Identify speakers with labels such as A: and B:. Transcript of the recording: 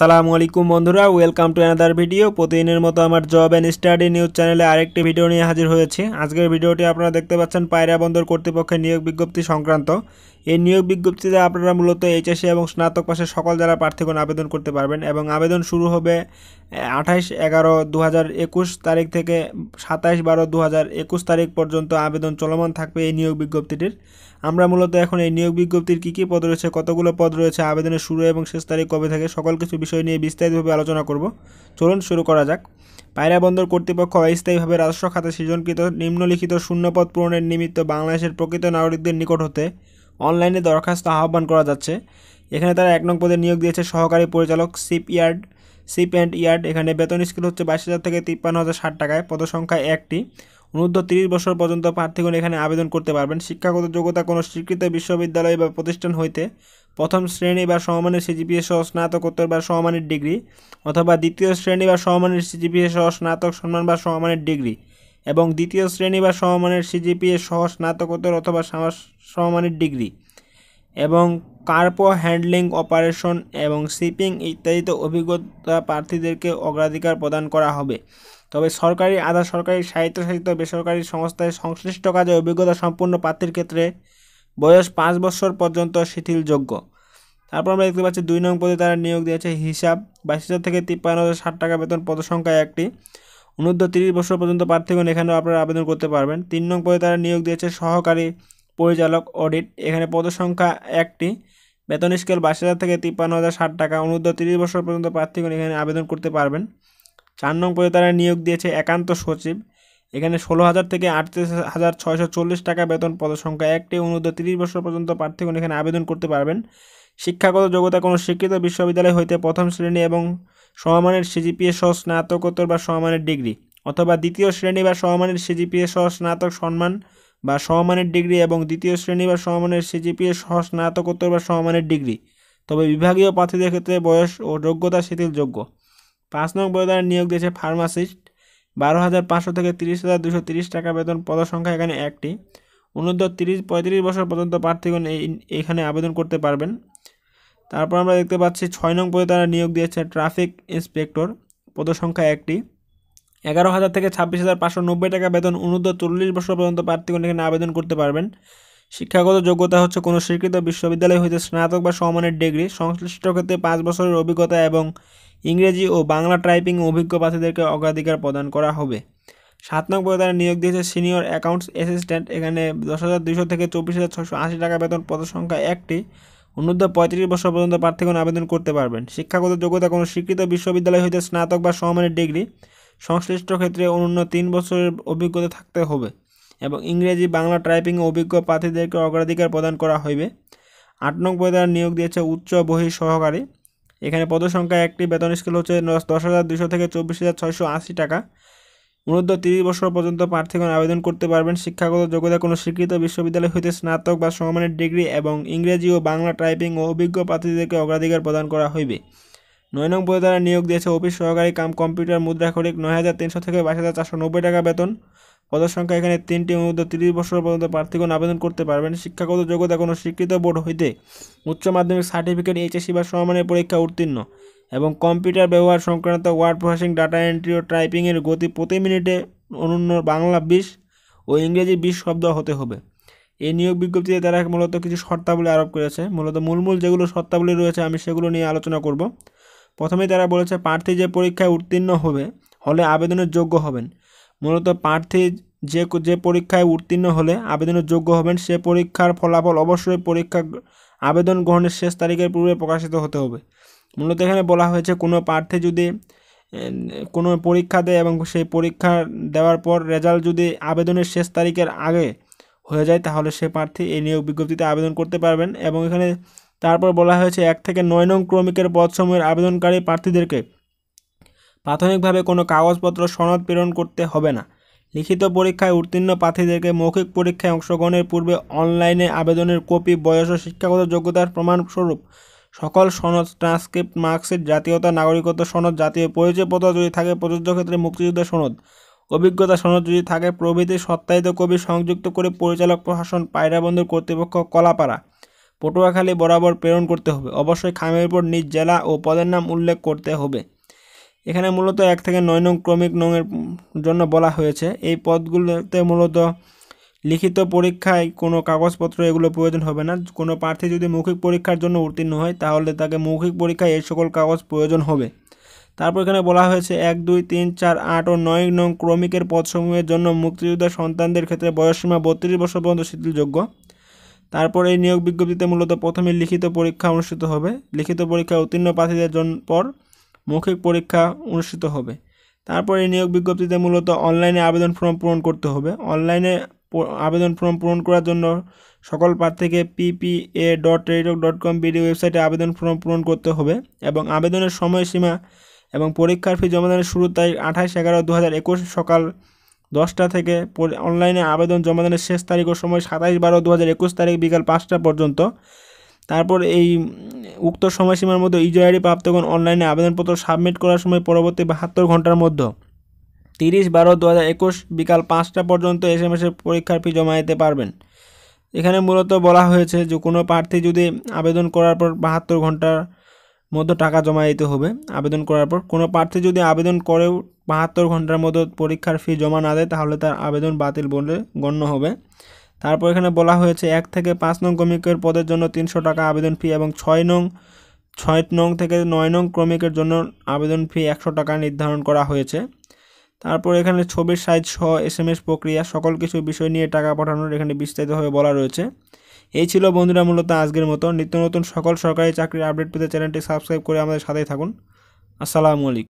A: সালামু আলাইকুম বন্ধুরা ওয়েলকাম টু অ্যানাদার ভিডিও প্রতিদিনের মতো আমার জব অ্যান্ড স্টাডি নিউজ চ্যানেলে আরেকটি ভিডিও নিয়ে হাজির হয়েছে আজকের ভিডিওটি আপনারা দেখতে পাচ্ছেন পায়রা বন্দর কর্তৃপক্ষের নিয়োগ বিজ্ঞপ্তি সংক্রান্ত এই নিয়োগ বিজ্ঞপ্তিতে আপনারা মূলত এইচএসে এবং স্নাতক পাশে সকল যারা প্রার্থীগণ আবেদন করতে পারবেন এবং আবেদন শুরু হবে আঠাইশ এগারো দু তারিখ থেকে সাতাইশ বারো দু তারিখ পর্যন্ত আবেদন চলমান থাকবে এই নিয়োগ বিজ্ঞপ্তিটির আমরা মূলত এখন এই নিয়োগ বিজ্ঞপ্তির কী কী পদ রয়েছে কতগুলো পদ রয়েছে আবেদনের শুরু এবং শেষ তারিখ কবে থাকে সকল কিছু বিষয় নিয়ে বিস্তারিতভাবে আলোচনা করব চলুন শুরু করা যাক পায়রা বন্দর কর্তৃপক্ষ অস্থায়ীভাবে রাজস্ব খাতে সৃজনকৃত নিম্নলিখিত শূন্যপদ পূরণের নিমিত্ত বাংলাদেশের প্রকৃত নাগরিকদের নিকট হতে অনলাইনে দরখাস্ত আহ্বান করা যাচ্ছে এখানে তারা এক নং পদে নিয়োগ দিয়েছে সহকারী পরিচালক shipyard ship and yard এখানে বেতন স্কেল হচ্ছে বাইশ হাজার থেকে তিপ্পান্ন হাজার ষাট টাকায় পদসংখ্যা একটি অনুদ্ধ তিরিশ বছর পর্যন্ত প্রার্থীগণ এখানে আবেদন করতে পারবেন শিক্ষাগত যোগ্যতা কোনো স্বীকৃত বিশ্ববিদ্যালয় বা প্রতিষ্ঠান হইতে প্রথম শ্রেণী বা সমমানের সিজিপিএ সহ স্নাতকোত্তর বা সমমানের ডিগ্রি অথবা দ্বিতীয় শ্রেণী বা সমমানের সিজিপিএ সহ স্নাতক সম্মান বা সমমানের ডিগ্রি এবং দ্বিতীয় শ্রেণী বা সমমানের সিজিপিএ সহ স্নাতকোত্তর অথবা সমমানের ডিগ্রি এবং কার্পো হ্যান্ডলিং অপারেশন এবং শিপিং ইত্যাদিতে অভিজ্ঞতা প্রার্থীদেরকে অগ্রাধিকার প্রদান করা হবে তবে সরকারি আধা সরকারি সাহিত্য বেসরকারি সংস্থায় সংশ্লিষ্ট কাজে অভিজ্ঞতা সম্পন্ন প্রার্থীর ক্ষেত্রে বয়স পাঁচ বছর পর্যন্ত শিথিলযোগ্য তারপর আমরা দেখতে পাচ্ছি দুই নং পদে তারা নিয়োগ দিয়েছে হিসাব বাইশ হাজার থেকে তিপ্পান্ন হাজার ষাট টাকা বেতন পদসংখ্যায় একটি অনূর্ধ্ব তিরিশ বছর পর্যন্ত প্রার্থীগণ এখানেও আপনারা আবেদন করতে পারবেন তিন নং পদে তারা নিয়োগ দিয়েছে সহকারী পরিচালক অডিট এখানে পদসংখ্যা একটি বেতন স্কেল বাইশ হাজার থেকে তিপ্পান্ন হাজার ষাট টাকা অনূর্ধ্ব তিরিশ বছর পর্যন্ত প্রার্থীগণ এখানে আবেদন করতে পারবেন চার নং পদে তারা নিয়োগ দিয়েছে একান্ত সচিব এখানে ষোলো হাজার থেকে আটত্রিশ হাজার ছয়শো চল্লিশ টাকা বেতন পদসংখ্যা একটি অনুদ্ধ তিরিশ বছর পর্যন্ত প্রার্থীগণ এখানে আবেদন করতে পারবেন শিক্ষাগত যোগ্যতা কোনো স্বীকৃত বিশ্ববিদ্যালয় হইতে প্রথম শ্রেণী এবং সমমানের সিজিপিএ সহ স্নাতকোত্তর বা সমমানের ডিগ্রি অথবা দ্বিতীয় শ্রেণী বা সমমানের সিজিপিএ সহ স্নাতক সম্মান বা সমমানের ডিগ্রি এবং দ্বিতীয় শ্রেণী বা সমমানের সিজিপিএ সহ স্নাতকোত্তর বা সমমানের ডিগ্রি তবে বিভাগীয় প্রার্থীদের ক্ষেত্রে বয়স ও যোগ্যতা শিথিলযোগ্য পাঁচ নং বয়োদানের নিয়োগ দিয়েছে ফার্মাসিস্ট বারো হাজার পাঁচশো থেকে তিরিশ হাজার দুশো তিরিশ টাকা বেতন পদসংখ্যা এখানে একটি অনূর্ধ্ব তিরিশ পঁয়ত্রিশ বছর পর্যন্ত প্রার্থীগণ এখানে আবেদন করতে পারবেন তারপর আমরা দেখতে পাচ্ছি ছয় নং পদে তারা নিয়োগ দিয়েছে ট্রাফিক ইন্সপেক্টর পদসংখ্যা একটি এগারো হাজার থেকে ছাব্বিশ হাজার পাঁচশো নব্বই টাকা বেতন অনুদ্ধ চল্লিশ বছর পর্যন্ত প্রার্থীগণ এখানে আবেদন করতে পারবেন শিক্ষাগত যোগ্যতা হচ্ছে কোনো স্বীকৃত বিশ্ববিদ্যালয় হইতে স্নাতক বা সমানের ডিগ্রি সংশ্লিষ্ট ক্ষেত্রে পাঁচ বছরের অভিজ্ঞতা এবং ইংরেজি ও বাংলা টাইপিং অভিজ্ঞ প্রার্থীদেরকে অগ্রাধিকার প্রদান করা হবে সাত নং পদে তারা নিয়োগ দিয়েছে সিনিয়র অ্যাকাউন্টস অ্যাসিস্ট্যান্ট এখানে দশ হাজার দুইশো থেকে চব্বিশ হাজার ছশো আশি টাকা বেতন পদসংখ্যা একটি অনূর্ধ্ব পঁয়ত্রিশ বছর পর্যন্ত প্রার্থীগণ আবেদন করতে পারবেন শিক্ষাগত যোগ্যতা কোনো স্বীকৃত বিশ্ববিদ্যালয় হইতে স্নাতক বা সমানের ডিগ্রি সংশ্লিষ্ট ক্ষেত্রে অনন্য তিন বছরের অভিজ্ঞতা থাকতে হবে এবং ইংরেজি বাংলা টাইপিং অভিজ্ঞ প্রার্থীদেরকে অগ্রাধিকার প্রদান করা হইবে আট নং পদে তারা নিয়োগ দিয়েছে উচ্চ বহি সহকারী এখানে পদসংখ্যা একটি বেতন স্কেল হচ্ছে দশ হাজার দুশো থেকে চব্বিশ হাজার ছয়শো আশি টাকা ঊর্ধ্ব তিরিশ বছর পর্যন্ত প্রার্থীগণ আবেদন করতে পারবেন শিক্ষাগত যোগ্যতা কোনো স্বীকৃত বিশ্ববিদ্যালয় হইতে স্নাতক বা সমমানের ডিগ্রি এবং ইংরেজি ও বাংলা টাইপিং ও অভিজ্ঞ প্রার্থীদেরকে অগ্রাধিকার প্রদান করা হইবে নয় নং পদে তারা নিয়োগ দিয়েছে অফিস সহকারী কাম কম্পিউটার মুদ্রা খরিক নয় হাজার তিনশো থেকে বাইশ হাজার চারশো নব্বই টাকা বেতন পদের সংখ্যা এখানে তিনটি অনুদ্ধ তিরিশ বছর পর্যন্ত প্রার্থীগণ আবেদন করতে পারবেন শিক্ষাগত যোগ্যতা কোনো স্বীকৃত বোর্ড হইতে উচ্চ মাধ্যমিক সার্টিফিকেট এইচএসি বা সমমানের পরীক্ষা উত্তীর্ণ এবং কম্পিউটার ব্যবহার সংক্রান্ত ওয়ার্ড প্রসেসিং ডাটা এন্ট্রি ও টাইপিংয়ের গতি প্রতি মিনিটে অনন্য বাংলা বিশ ও ইংরেজি বিশ শব্দ হতে হবে এই নিয়োগ বিজ্ঞপ্তিতে তারা মূলত কিছু শর্তাবলী আরোপ করেছে মূলত মূলমূল যেগুলো শর্তাবলী রয়েছে আমি সেগুলো নিয়ে আলোচনা করব প্রথমেই তারা বলেছে প্রার্থী যে পরীক্ষায় উত্তীর্ণ হবে হলে আবেদনের যোগ্য হবেন মূলত প্রার্থী যে যে পরীক্ষায় উত্তীর্ণ হলে আবেদনের যোগ্য হবেন সে পরীক্ষার ফলাফল অবশ্যই পরীক্ষা আবেদন গ্রহণের শেষ তারিখের পূর্বে প্রকাশিত হতে হবে মূলত এখানে বলা হয়েছে কোনো প্রার্থী যদি কোনো পরীক্ষা দেয় এবং সেই পরীক্ষা দেওয়ার পর রেজাল্ট যদি আবেদনের শেষ তারিখের আগে হয়ে যায় তাহলে সে প্রার্থী এই নিয়োগ বিজ্ঞপ্তিতে আবেদন করতে পারবেন এবং এখানে তারপর বলা হয়েছে এক থেকে নয় নং ক্রমিকের পদসমূহের আবেদনকারী প্রার্থীদেরকে প্রাথমিকভাবে কোনো কাগজপত্র সনদ প্রেরণ করতে হবে না লিখিত পরীক্ষায় উত্তীর্ণ প্রার্থীদেরকে মৌখিক পরীক্ষায় অংশগ্রহণের পূর্বে অনলাইনে আবেদনের কপি বয়স ও শিক্ষাগত যোগ্যতার প্রমাণস্বরূপ সকল সনদ ট্রান্সক্রিপ্ট মার্কশিট জাতীয়তা নাগরিকত্ব সনদ জাতীয় পরিচয়পত্র যদি থাকে প্রযোজ্য ক্ষেত্রে মুক্তিযুদ্ধের সনদ অভিজ্ঞতা সনদ যদি থাকে প্রভৃতি সত্যায়িত কবি সংযুক্ত করে পরিচালক প্রশাসন পায়রাবন্দর কর্তৃপক্ষ কলাপাড়া পটুয়াখালী বরাবর প্রেরণ করতে হবে অবশ্যই খামের উপর নিজ জেলা ও পদের নাম উল্লেখ করতে হবে এখানে মূলত এক থেকে নয় নং ক্রমিক নংয়ের জন্য বলা হয়েছে এই পদগুলোতে মূলত লিখিত পরীক্ষায় কোনো কাগজপত্র এগুলো প্রয়োজন হবে না কোনো প্রার্থী যদি মৌখিক পরীক্ষার জন্য উত্তীর্ণ হয় তাহলে তাকে মৌখিক পরীক্ষায় এই সকল কাগজ প্রয়োজন হবে তারপর এখানে বলা হয়েছে এক দুই তিন চার আট ও নয় নং ক্রমিকের পদসমূহের জন্য মুক্তিযোদ্ধা সন্তানদের ক্ষেত্রে বয়সসীমা বত্রিশ বছর পর্যন্ত শিথিলযোগ্য তারপর এই নিয়োগ বিজ্ঞপ্তিতে মূলত প্রথমে লিখিত পরীক্ষা অনুষ্ঠিত হবে লিখিত পরীক্ষা উত্তীর্ণ প্রার্থীদের জন্য পর মৌখিক পরীক্ষা অনুষ্ঠিত হবে তারপর এই নিয়োগ বিজ্ঞপ্তিতে মূলত অনলাইনে আবেদন ফর্ম পূরণ করতে হবে অনলাইনে আবেদন ফর্ম পূরণ করার জন্য সকল প্রার্থীকে PPA dot redoc dot com BD ওয়েবসাইটে আবেদন ফর্ম পূরণ করতে হবে এবং আবেদনের সময়সীমা এবং পরীক্ষার ফি জমাদানের শুরু তারিখ আঠাশ এগারো দু হাজার একুশ সকাল দশটা থেকে অনলাইনে আবেদন জমাদানের শেষ তারিখ ও সময় সাতাইশ বারো দু হাজার একুশ তারিখ বিকাল পাঁচটা পর্যন্ত তারপর এই উক্ত সময়সীমার মধ্যে ইজোআইডি প্রাপ্তগণ অনলাইনে আবেদনপত্র সাবমিট করার সময় পরবর্তী বাহাত্তর ঘন্টার মধ্যে তিরিশ বারো দু একুশ বিকাল পাঁচটা পর্যন্ত এস এম এসের পরীক্ষার ফি জমা দিতে পারবেন এখানে মূলত বলা হয়েছে যে কোনো প্রার্থী যদি আবেদন করার পর বাহাত্তর ঘন্টার মধ্যে টাকা জমা দিতে হবে আবেদন করার পর কোনো প্রার্থী যদি আবেদন করেও বাহাত্তর ঘন্টার মধ্যে পরীক্ষার ফি জমা না দেয় তাহলে তার আবেদন বাতিল বলে গণ্য হবে তারপর এখানে বলা হয়েছে এক থেকে পাঁচ নং ক্রমিকের পদের জন্য তিনশো টাকা আবেদন ফি এবং ছয় নং ছয় নং থেকে নয় নং ক্রমিকের জন্য আবেদন ফি একশো টাকা নির্ধারণ করা হয়েছে তারপর এখানে ছবির সাইজ সহ এস এম এস প্রক্রিয়া সকল কিছু বিষয় নিয়ে টাকা পাঠানোর এখানে বিস্তারিতভাবে বলা রয়েছে এই ছিল বন্ধুরা মূলত আজকের মতো নিত্য নতুন সকল সরকারি চাকরির আপডেট পেতে চ্যানেলটি সাবস্ক্রাইব করে আমাদের সাথেই থাকুন আসসালামু আলাইকুম